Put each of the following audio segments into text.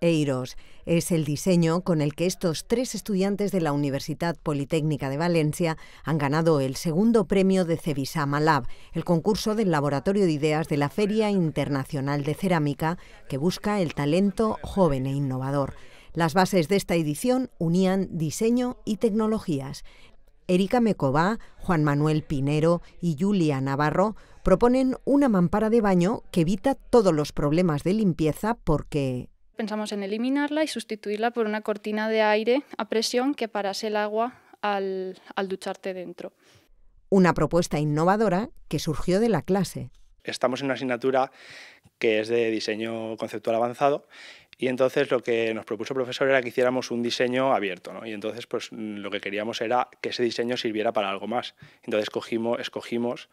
Eiros. Es el diseño con el que estos tres estudiantes de la Universidad Politécnica de Valencia han ganado el segundo premio de Cevisama Lab, el concurso del Laboratorio de Ideas de la Feria Internacional de Cerámica, que busca el talento joven e innovador. Las bases de esta edición unían diseño y tecnologías. Erika Mecová, Juan Manuel Pinero y Julia Navarro proponen una mampara de baño que evita todos los problemas de limpieza porque pensamos en eliminarla y sustituirla por una cortina de aire a presión que parase el agua al, ducharte dentro. Una propuesta innovadora que surgió de la clase. Estamos en una asignatura que es de diseño conceptual avanzado y entonces lo que nos propuso el profesor era que hiciéramos un diseño abierto, ¿no? Y entonces pues mm, lo que queríamos era que ese diseño sirviera para algo más. Entonces escogimos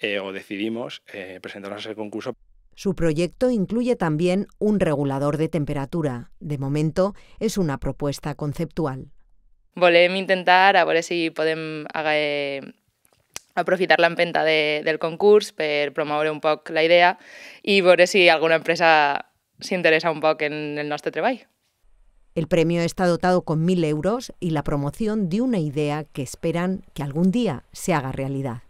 eh, o decidimos eh, presentarnos a ese concurso. Su proyecto incluye también un regulador de temperatura. De momento es una propuesta conceptual. a intentar a ver si podemos eh, aprovechar la l'empenta del concurso para promover un poco la idea y ver si alguna empresa se interesa un poco en el nostre El premio está dotado con 1.000 euros y la promoción de una idea que esperan que algún día se haga realidad.